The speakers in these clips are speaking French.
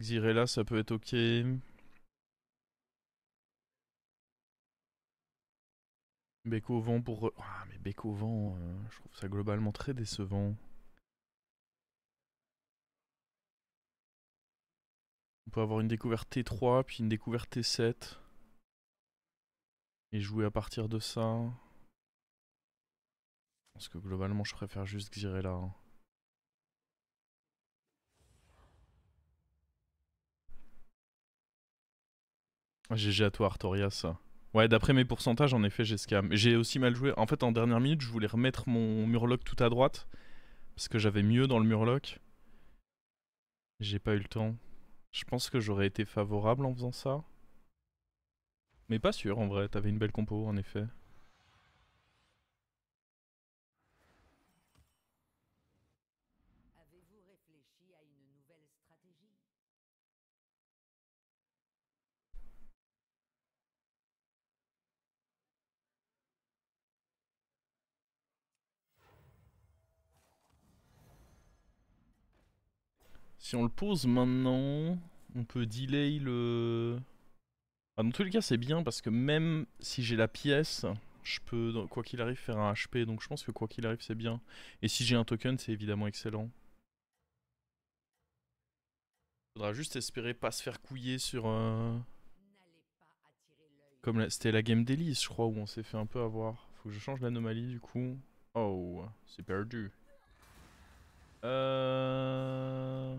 Xirella ça peut être ok. au vent pour... Ah mais au vent, euh, je trouve ça globalement très décevant. On peut avoir une découverte T3, puis une découverte T7. Et jouer à partir de ça. Parce que globalement je préfère juste Xirella. Hein. GG à toi Artorias. Ouais, d'après mes pourcentages, en effet, j'ai J'ai aussi mal joué. En fait, en dernière minute, je voulais remettre mon Murloc tout à droite. Parce que j'avais mieux dans le Murloc. J'ai pas eu le temps. Je pense que j'aurais été favorable en faisant ça. Mais pas sûr, en vrai. T'avais une belle compo, en effet. Si on le pose maintenant, on peut delay le... Ah, dans tous les cas, c'est bien parce que même si j'ai la pièce, je peux, quoi qu'il arrive, faire un HP. Donc je pense que quoi qu'il arrive, c'est bien. Et si j'ai un token, c'est évidemment excellent. Faudra juste espérer pas se faire couiller sur... Euh... Comme c'était la game d'Elise, je crois, où on s'est fait un peu avoir. Faut que je change l'anomalie, du coup. Oh, c'est perdu. Euh...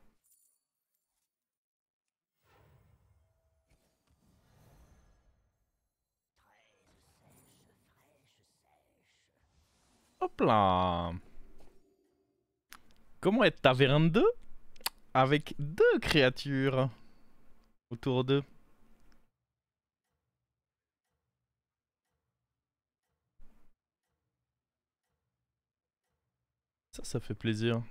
Hop là Comment est taverne 2 Avec deux créatures autour d'eux. Ça, ça fait plaisir.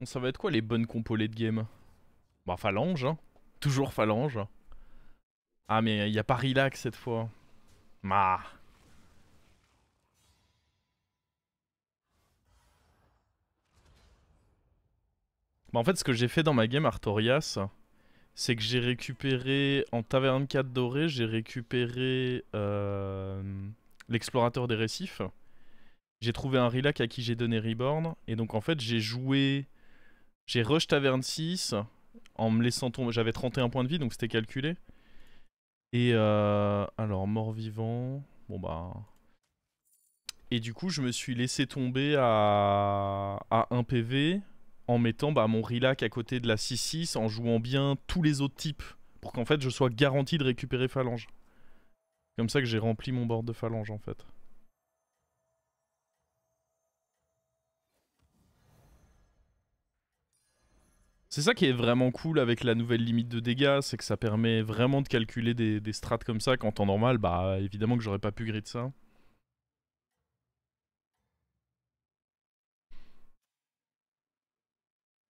On ça va être quoi les bonnes composées de game Bah, phalange, hein. Toujours phalange. Ah, mais il y a pas relax cette fois. Mah Bah en fait, ce que j'ai fait dans ma game Artorias, c'est que j'ai récupéré, en Taverne 4 dorée, j'ai récupéré euh, l'explorateur des récifs. J'ai trouvé un relac à qui j'ai donné Reborn. Et donc, en fait, j'ai joué... J'ai rush Taverne 6 en me laissant tomber. J'avais 31 points de vie, donc c'était calculé. Et euh, alors, mort-vivant... Bon bah... Et du coup, je me suis laissé tomber à, à 1 PV en mettant bah, mon Rilac à côté de la 6-6, en jouant bien tous les autres types, pour qu'en fait je sois garanti de récupérer phalange. Comme ça que j'ai rempli mon board de phalange en fait. C'est ça qui est vraiment cool avec la nouvelle limite de dégâts, c'est que ça permet vraiment de calculer des, des strats comme ça, qu'en temps normal, bah évidemment que j'aurais pas pu grid ça.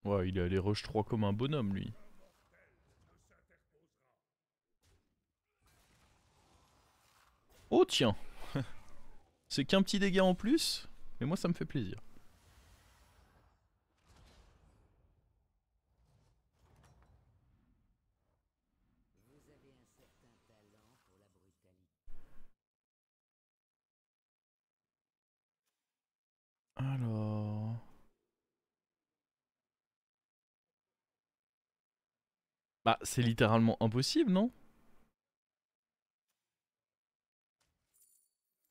Ouais, il est allé rush 3 comme un bonhomme, lui. Oh tiens C'est qu'un petit dégât en plus, mais moi ça me fait plaisir. Bah, c'est littéralement impossible, non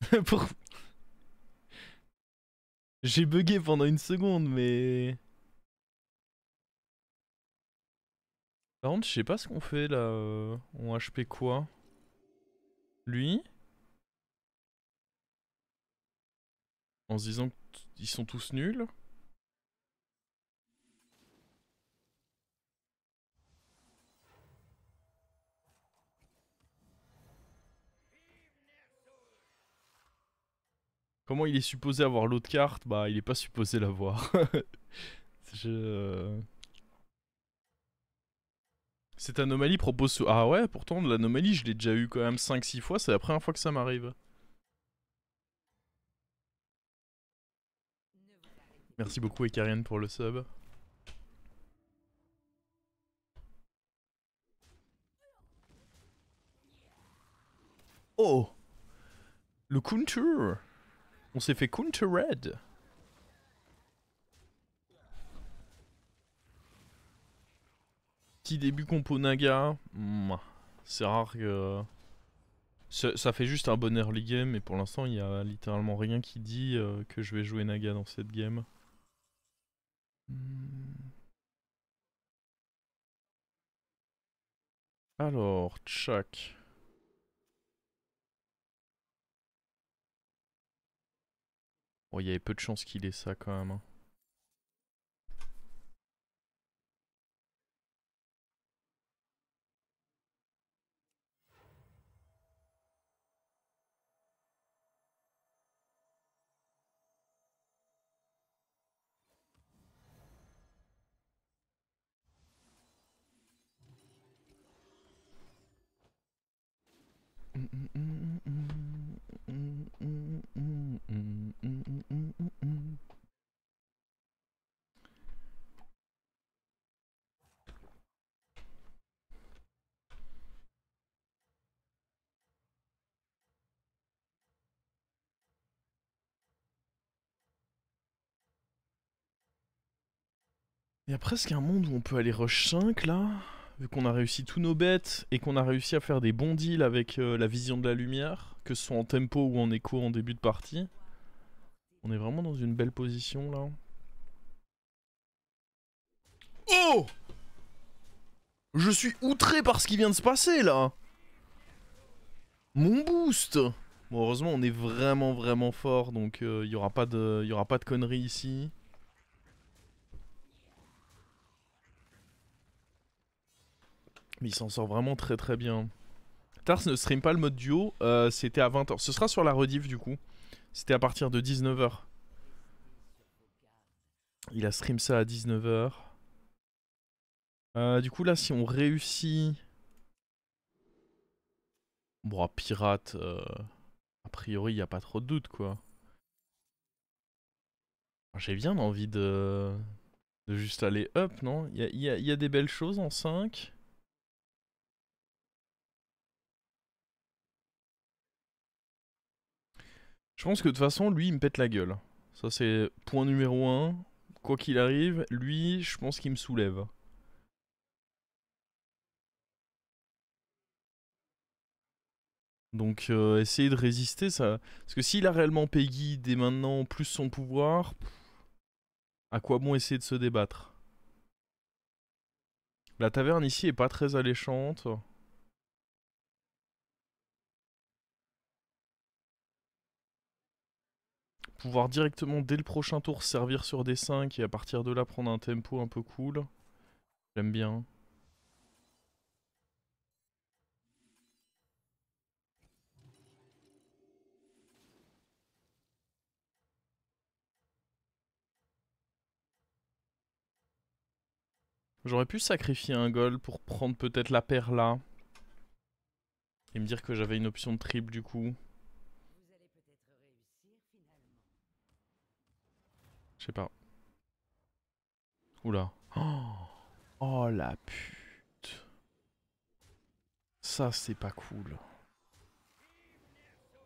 Pour... J'ai bugué pendant une seconde, mais... Par contre, je sais pas ce qu'on fait là. On euh, HP quoi Lui En se disant qu'ils sont tous nuls Comment il est supposé avoir l'autre carte Bah, il est pas supposé l'avoir. Je... Euh, Cette anomalie propose... Ah ouais, pourtant, l'anomalie, je l'ai déjà eu quand même 5-6 fois. C'est la première fois que ça m'arrive. Merci beaucoup, Ekarian, pour le sub. Oh Le counter on s'est fait counter red. Petit début compo Naga. C'est rare que... Ça, fait juste un bon early game, mais pour l'instant, il n'y a littéralement rien qui dit euh, que je vais jouer Naga dans cette game. Hmm. Alors, Chuck... il y avait peu de chances qu'il ait ça quand même. Hein. Il y a presque un monde où on peut aller rush 5 là, vu qu'on a réussi tous nos bêtes et qu'on a réussi à faire des bons deals avec euh, la vision de la lumière, que ce soit en tempo ou en écho en début de partie. On est vraiment dans une belle position là. Oh Je suis outré par ce qui vient de se passer là Mon boost Bon heureusement on est vraiment vraiment fort donc euh, il n'y aura, y aura pas de conneries ici. Mais il s'en sort vraiment très très bien. Tars ne stream pas le mode duo, euh, c'était à 20h. Ce sera sur la rediff du coup. C'était à partir de 19h. Il a stream ça à 19h. Euh, du coup là si on réussit... Bon, pirate, euh, a priori il n'y a pas trop de doute quoi. J'ai bien envie de... de juste aller up, non Il y a, y a des belles choses en 5. Je pense que de toute façon, lui, il me pète la gueule. Ça, c'est point numéro un. Quoi qu'il arrive, lui, je pense qu'il me soulève. Donc euh, essayer de résister, ça... Parce que s'il a réellement Peggy dès maintenant, plus son pouvoir, à quoi bon essayer de se débattre La taverne ici est pas très alléchante. pouvoir directement dès le prochain tour servir sur des 5 et à partir de là prendre un tempo un peu cool. J'aime bien. J'aurais pu sacrifier un goal pour prendre peut-être la paire là. Et me dire que j'avais une option de triple du coup. Je sais pas. Oula. Oh, la pute. Ça, c'est pas cool.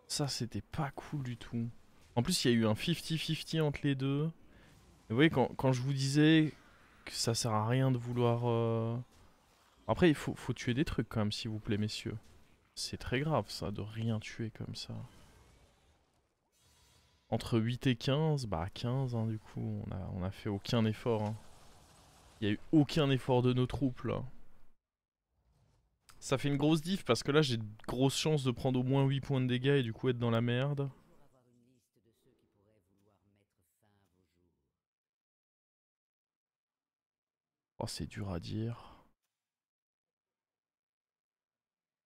Ça, c'était pas cool du tout. En plus, il y a eu un 50-50 entre les deux. vous voyez, quand, quand, je vous disais que ça sert à rien de vouloir... Euh, Après, il faut, faut tuer des trucs quand même, s'il vous plaît, messieurs. C'est très grave, ça, de rien tuer comme ça. Entre 8 et 15, bah 15 hein, du coup, on a, on a fait aucun effort. Hein. Il n'y a eu aucun effort de nos troupes là. Ça fait une grosse diff parce que là j'ai de grosses chances de prendre au moins 8 points de dégâts et du coup être dans la merde. Oh c'est dur à dire.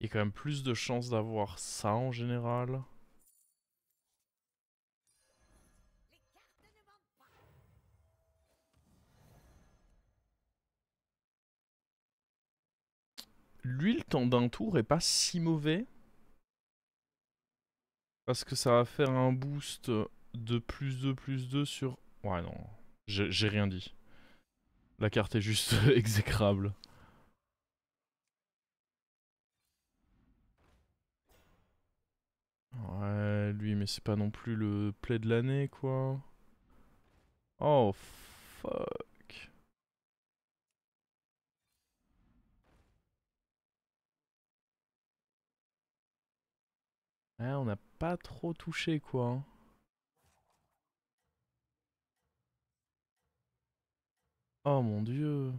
Il y a quand même plus de chances d'avoir ça en général. L'huile d'un tour est pas si mauvais. Parce que ça va faire un boost de plus 2, plus 2 sur... Ouais, non. J'ai rien dit. La carte est juste exécrable. Ouais, lui, mais c'est pas non plus le play de l'année, quoi. Oh, fuck. on n'a pas trop touché quoi. Hein. Oh mon dieu.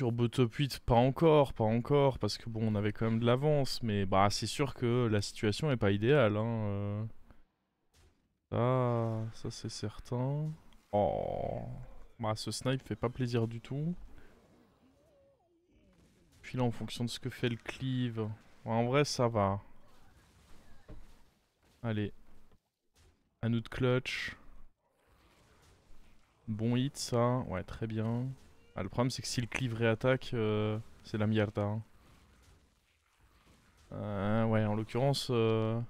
sur top 8, pas encore, pas encore, parce que bon, on avait quand même de l'avance, mais bah c'est sûr que la situation est pas idéale. Hein, euh. ça c'est certain. Oh, bah ce snipe fait pas plaisir du tout. Puis là, en fonction de ce que fait le cleave, bah, en vrai ça va. Allez, Un autre clutch. Bon hit ça, ouais très bien. Ah, le problème, c'est que si le cleave réattaque, euh, c'est la mierda. Hein. Euh, ouais, en l'occurrence, euh,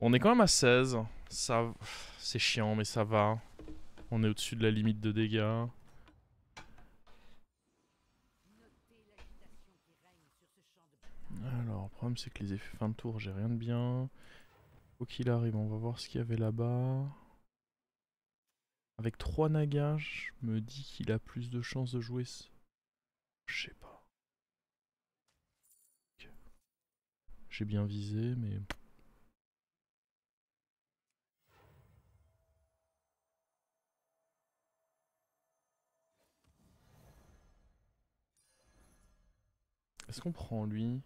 on est quand même à 16. Ça, C'est chiant, mais ça va. On est au-dessus de la limite de dégâts. Alors, le problème, c'est que les effets fin de tour, j'ai rien de bien. Faut qu'il arrive, on va voir ce qu'il y avait là-bas. Avec trois nagas, je me dis qu'il a plus de chances de jouer. Ce... Je sais pas. J'ai bien visé, mais... Est-ce qu'on prend lui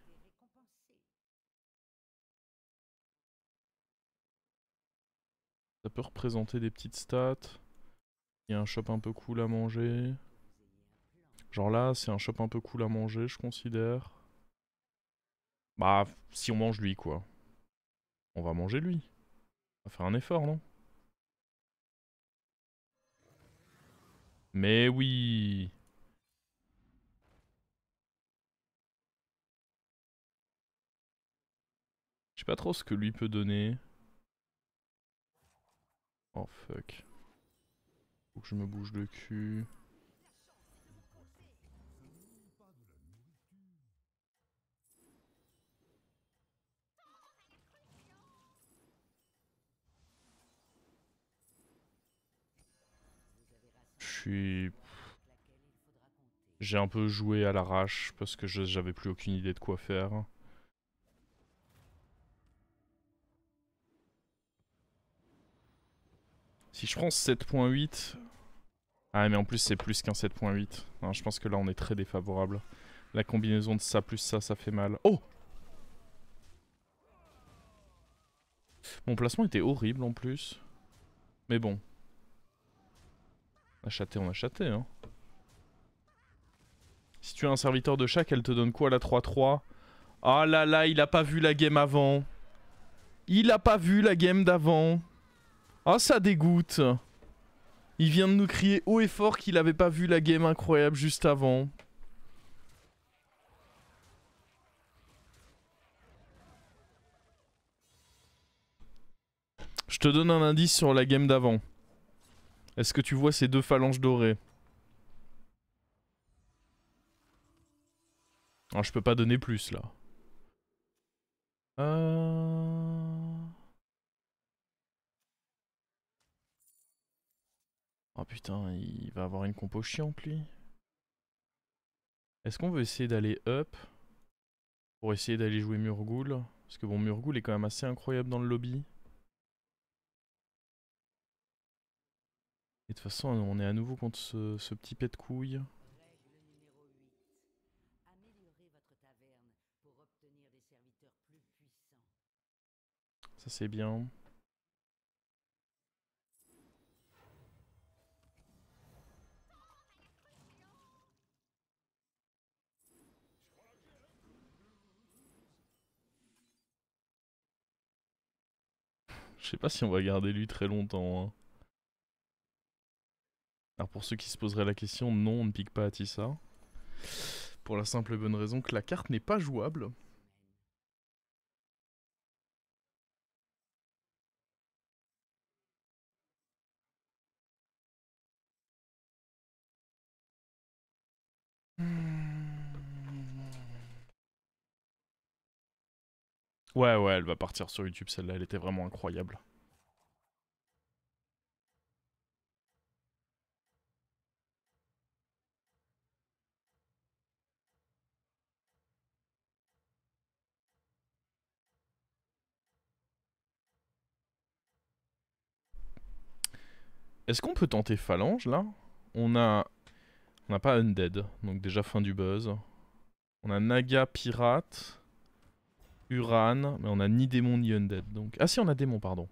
Ça peut représenter des petites stats. Il y a un shop un peu cool à manger. Genre là, c'est un shop un peu cool à manger, je considère. Bah, si on mange lui, quoi. On va manger lui. On va faire un effort, non Mais oui Je sais pas trop ce que lui peut donner. Oh fuck que je me bouge le cul. J'ai un peu joué à l'arrache parce que j'avais plus aucune idée de quoi faire. Si je prends 7.8, ah mais en plus c'est plus qu'un 7.8. Hein, je pense que là on est très défavorable. La combinaison de ça plus ça, ça fait mal. Oh Mon placement était horrible en plus. Mais bon. On a chaté, on hein. a chaté. Si tu as un serviteur de chat elle te donne quoi la 3-3 Ah oh là là, il a pas vu la game avant. Il a pas vu la game d'avant. Ah oh, ça dégoûte. Il vient de nous crier haut et fort qu'il avait pas vu la game incroyable juste avant. Je te donne un indice sur la game d'avant. Est-ce que tu vois ces deux phalanges dorées Je ah, je peux pas donner plus là. Euh, Oh putain, il va avoir une compo chiante lui. Est-ce qu'on veut essayer d'aller up pour essayer d'aller jouer Murgul Parce que bon, Murgul est quand même assez incroyable dans le lobby. Et de toute façon, on est à nouveau contre ce, petit pet de couille. Ça c'est bien. Je sais pas si on va garder lui très longtemps. Hein. Alors pour ceux qui se poseraient la question, non, on ne pique pas Atissa. Pour la simple et bonne raison que la carte n'est pas jouable. Ouais, ouais, elle va partir sur YouTube, celle-là, elle était vraiment incroyable. Est-ce qu'on peut tenter phalange là On a. On n'a pas Undead, donc déjà fin du buzz. On a Naga pirate. Uran, mais on a ni démon ni undead. Donc... Ah si, on a démon, pardon.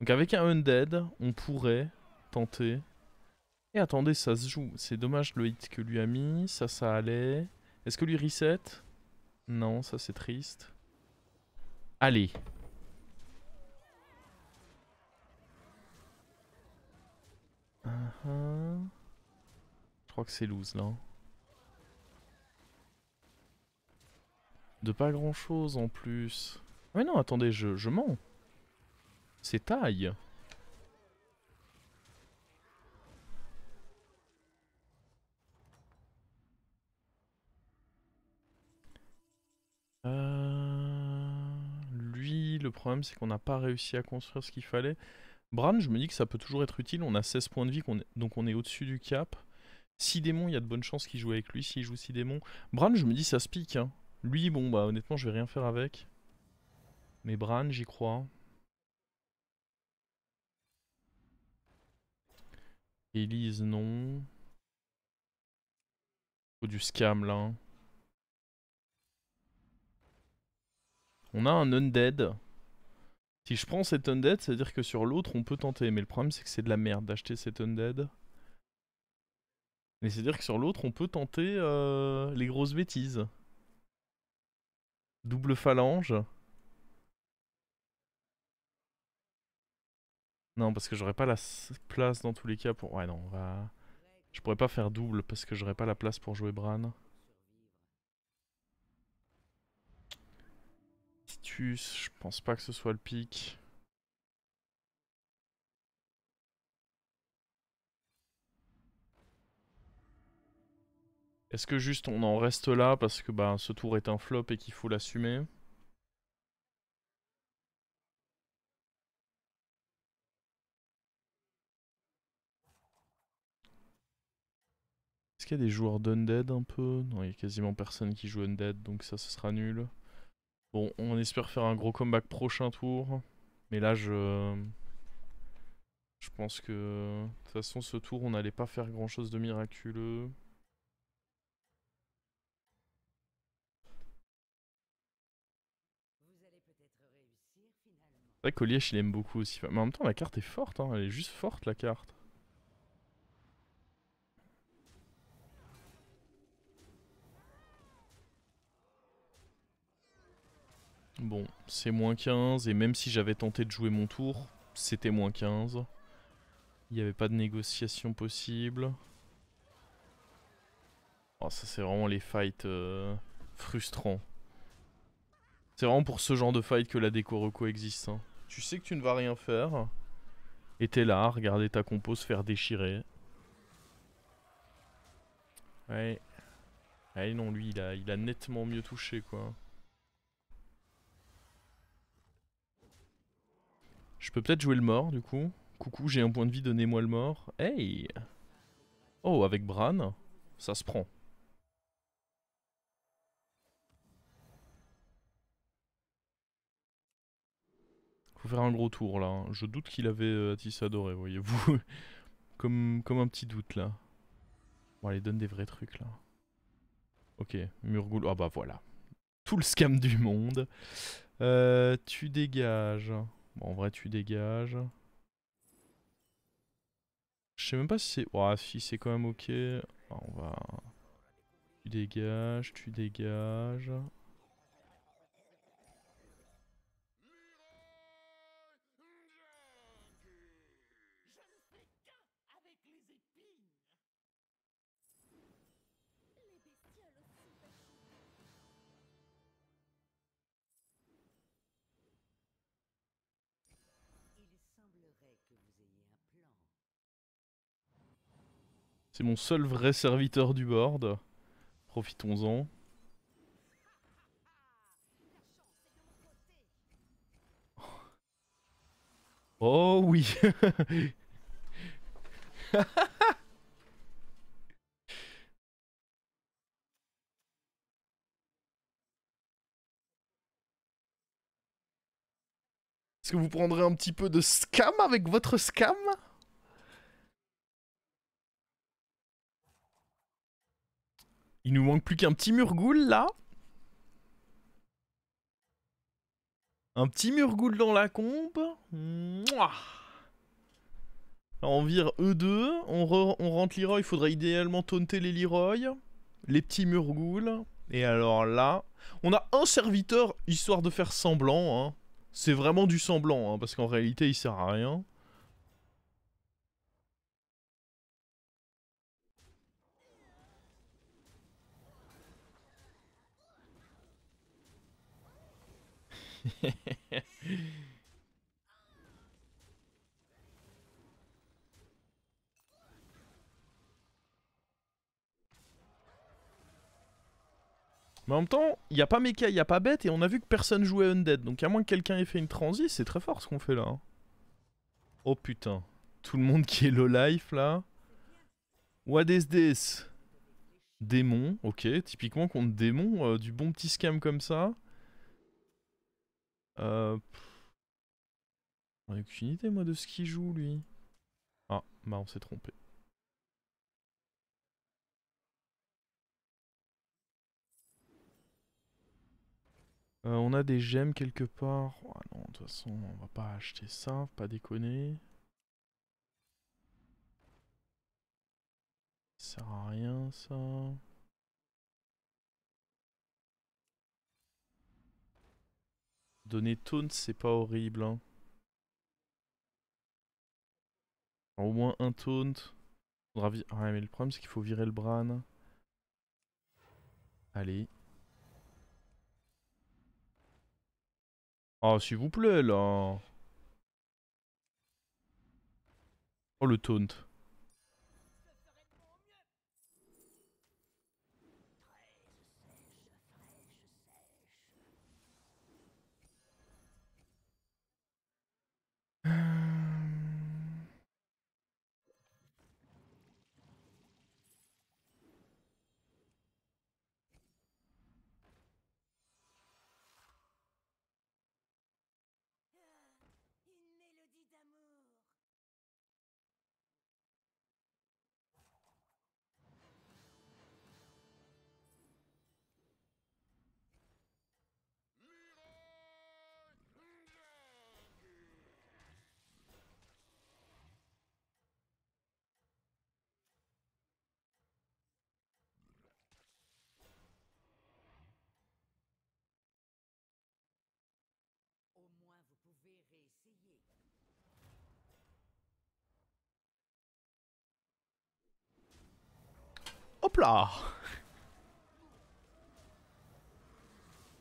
Donc avec un undead, on pourrait tenter... Et attendez, ça se joue. C'est dommage le hit que lui a mis. Ça, ça allait. Est-ce que lui reset Non, ça c'est triste. Allez. Ah, ah. Je crois que c'est loose là. De pas grand chose en plus. Mais non, attendez, je, mens. C'est taille. Euh, lui, le problème c'est qu'on n'a pas réussi à construire ce qu'il fallait. Bran, je me dis que ça peut toujours être utile. On a 16 points de vie, donc on est au-dessus du cap. Si démon, il y a de bonnes chances qu'il joue avec lui. S'il joue si démon. Bran, je me dis, ça se pique. Hein. Lui, bon, bah honnêtement, je vais rien faire avec. Mais Bran, j'y crois. Elise, non. Faut du scam, là. On a un undead. Si je prends cet undead, cest à dire que sur l'autre, on peut tenter. Mais le problème, c'est que c'est de la merde d'acheter cet undead. Mais c'est-à-dire que sur l'autre, on peut tenter euh, les grosses bêtises. Double phalange. Non, parce que j'aurais pas la place dans tous les cas pour... Ouais, non, on va... Je pourrais pas faire double parce que j'aurais pas la place pour jouer Bran. Titus, je pense pas que ce soit le pic. Est-ce que juste on en reste là parce que bah, ce tour est un flop et qu'il faut l'assumer Est-ce qu'il y a des joueurs d'Undead un peu Non, il y a quasiment personne qui joue Undead, donc ça, ce sera nul. Bon, on espère faire un gros comeback prochain tour. Mais là, je... Je pense que... De toute façon, ce tour, on n'allait pas faire grand-chose de miraculeux. vrai que Liège, il aime beaucoup aussi. Mais en même temps, la carte est forte, hein. elle est juste forte la carte. Bon, c'est moins 15, et même si j'avais tenté de jouer mon tour, c'était moins 15. Il n'y avait pas de négociation possible. Oh, ça c'est vraiment les fights euh, frustrants. C'est vraiment pour ce genre de fight que la déco reco existe. Hein. Tu sais que tu ne vas rien faire. Et t'es là, regarder ta compo se faire déchirer. Ouais. Ouais non, lui, il a, il a nettement mieux touché, quoi. Je peux peut-être jouer le mort, du coup. Coucou, j'ai un point de vie, donnez-moi le mort. Hey Oh, avec Bran, ça se prend. faire un gros tour là. Hein. Je doute qu'il avait euh, Atis adoré, voyez-vous. comme, comme un petit doute là. Bon allez, donne des vrais trucs là. Ok, Murgoul. Ah bah voilà. Tout le scam du monde. Euh, tu dégages. Bon, en vrai, tu dégages. Je sais même pas si c'est... Ouah, si c'est quand même ok. Ah, on va... Tu dégages, tu dégages. C'est mon seul vrai serviteur du board. Profitons-en. Oh oui Est-ce que vous prendrez un petit peu de scam avec votre scam Il nous manque plus qu'un petit murgoul là. Un petit murgoul dans la combe. on vire E2, on, rentre Leroy, il faudrait idéalement taunter les Leroy, les petits Murgoules. et alors là, on a un serviteur, histoire de faire semblant, hein. c'est vraiment du semblant, hein, parce qu'en réalité il sert à rien. Mais en même temps, il n'y a pas méca, il n'y a pas bête, et on a vu que personne jouait Undead. Donc à moins que quelqu'un ait fait une transi, c'est très fort ce qu'on fait là. Hein. Oh putain. Tout le monde qui est low life là. What is this Démon, ok. Typiquement contre démon, euh, du bon petit scam comme ça. Euh... J'en ai aucune idée, moi, de ce qu'il joue, lui. Ah, bah, on s'est trompé. Euh, on a des gemmes quelque part. Oh, ah non, de toute façon, on va pas acheter ça, pas déconner. Ça sert à rien, ça. Donner taunt, c'est pas horrible. Hein. au moins un taunt. Faudra ah, mais le problème, c'est qu'il faut virer le Bran. Allez. Oh, s'il vous plaît, là. Oh, le taunt.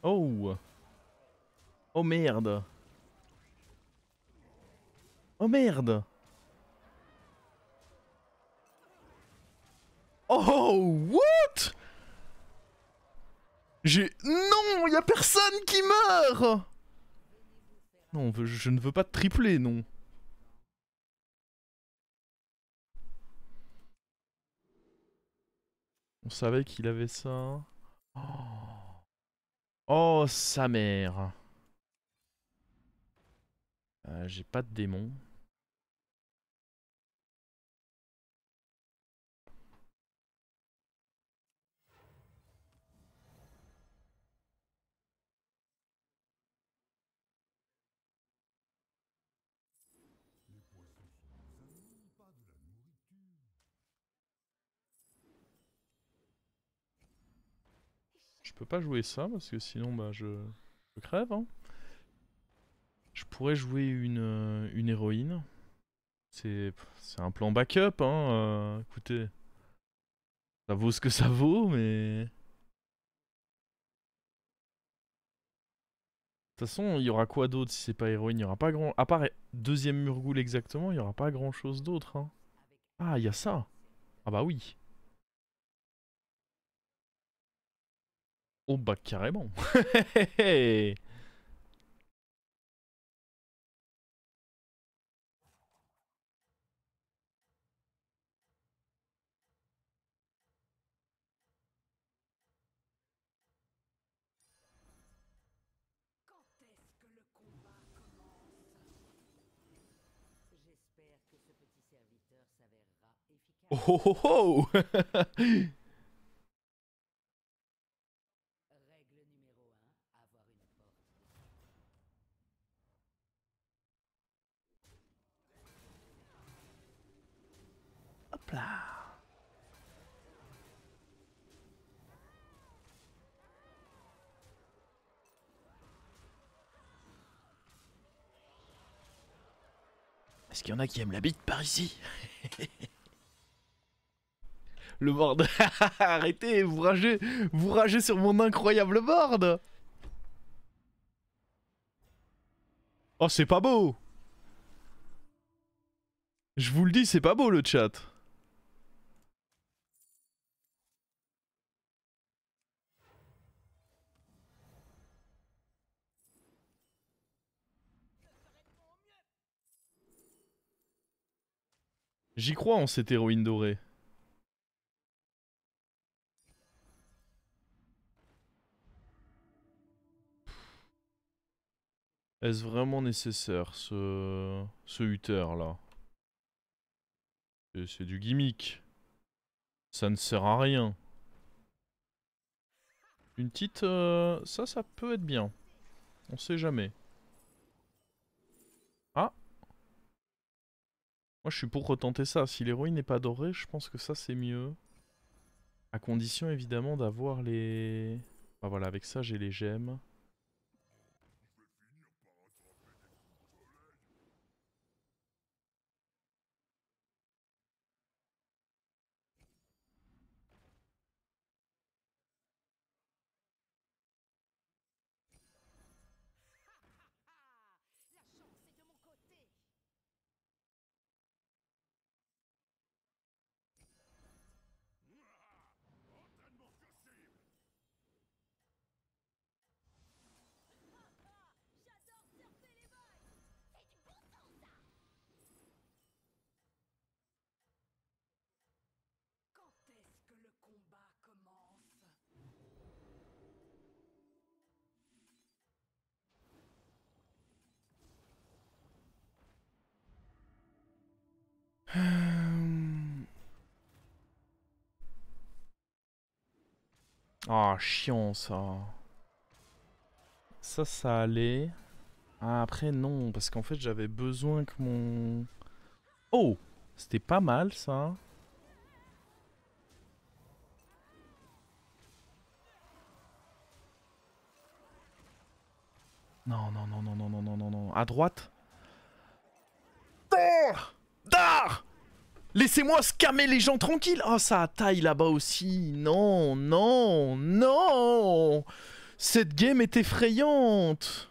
Oh Oh merde Oh merde Oh what J'ai... Non a personne qui meurt Non, je ne veux pas tripler, non On savait qu'il avait ça. Oh. oh sa mère. Euh, j'ai pas de démon. Je peux pas jouer ça parce que sinon bah je, je crève. Hein. Je pourrais jouer une, euh, une héroïne. C'est un plan backup, hein. Euh, écoutez, ça vaut ce que ça vaut, mais... De toute façon, il y aura quoi d'autre si c'est pas héroïne Il y aura pas grand... À part deuxième Murgoul exactement, il y aura pas grand chose d'autre. Hein. Ah, il y a ça Ah bah oui Oh bah carrément Quand est-ce que le combat commence J'espère que ce petit serviteur s'avérera efficace. Oh, oh, oh, oh. Est-ce qu'il y en a qui aiment la bite par ici Le board Arrêtez, vous ragez, vous ragez sur mon incroyable board Oh, c'est pas beau Je vous le dis, c'est pas beau le chat J'y crois en cette héroïne dorée. Est-ce vraiment nécessaire ce, ce là C'est du gimmick. Ça ne sert à rien. Une petite... Euh, ça, ça peut être bien. On sait jamais. Moi, je suis pour retenter ça. Si l'héroïne n'est pas dorée, je pense que ça, c'est mieux. À condition, évidemment, d'avoir les... Bah voilà, avec ça, j'ai les gemmes. Euh. Ah, oh, chiant ça. Ça, ça allait. Ah, après, non, parce qu'en fait, j'avais besoin que mon... Oh C'était pas mal, ça. Non, non, non, non, non, non, non, non, non. À droite Terre Laissez-moi scammer les gens tranquilles Oh, ça a taille là-bas aussi Non, non, non Cette game est effrayante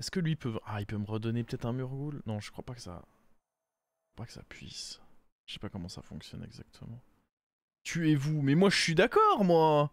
Est-ce que lui peut... Ah, il peut me redonner peut-être un Murgul Non, je crois pas que ça... Je crois pas que ça puisse. Je sais pas comment ça fonctionne exactement. Tuez-vous Mais moi, je suis d'accord, moi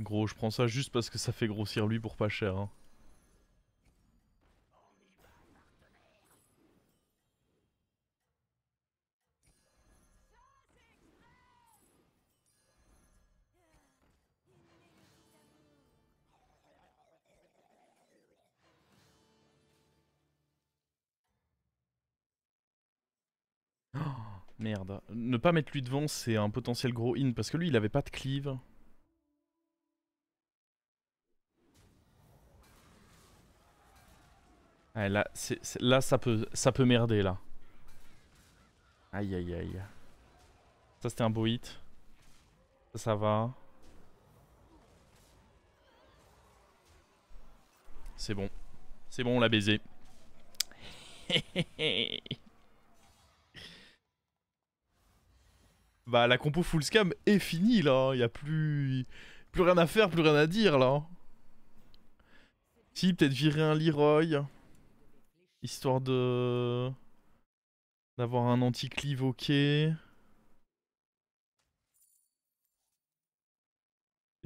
Gros, je prends ça juste parce que ça fait grossir lui pour pas cher. Hein. Oh, merde. Ne pas mettre lui devant, c'est un potentiel gros in, parce que lui, il avait pas de cleave. Eh, là, là ça, peut, ça peut merder, là. Aïe, aïe, aïe. Ça, c'était un beau hit. Ça, ça va. C'est bon. C'est bon, on l'a baisé. bah, la compo full scam est finie, là. Il a plus... Plus rien à faire, plus rien à dire, là. Si, peut-être virer un Leroy. Histoire de... D'avoir un anti clive ok. il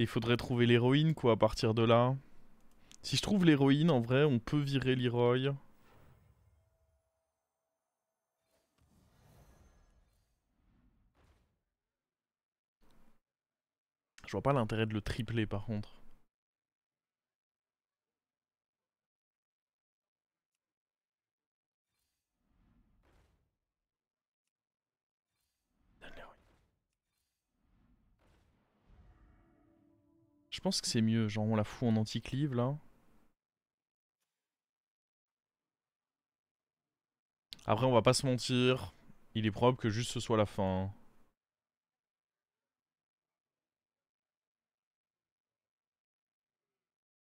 faudrait trouver l'héroïne, quoi, à partir de là. Si je trouve l'héroïne, en vrai, on peut virer Leroy. Je vois pas l'intérêt de le tripler, par contre. Je pense que c'est mieux. Genre, on la fout en anticlive là. Après, on va pas se mentir. Il est probable que juste ce soit la fin. Hein.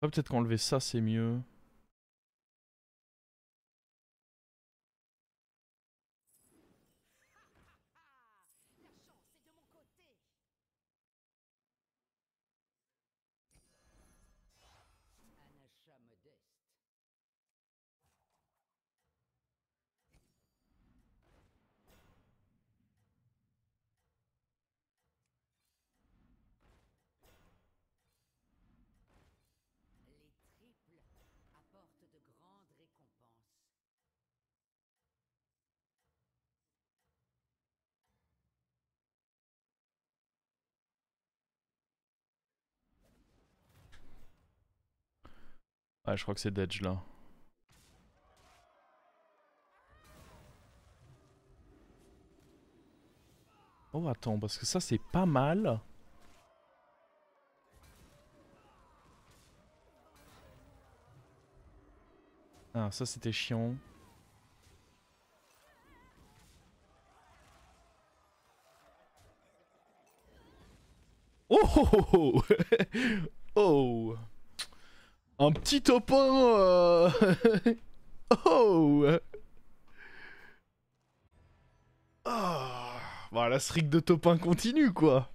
Ah, peut-être qu'enlever ça, c'est mieux. Ah, je crois que c'est Dedge là. Oh, attends, parce que ça, c'est pas mal. Ah, ça, c'était chiant. Oh, oh, oh, oh. oh. Un petit topin euh. oh, ah. Voilà, bah, la de topin continue, quoi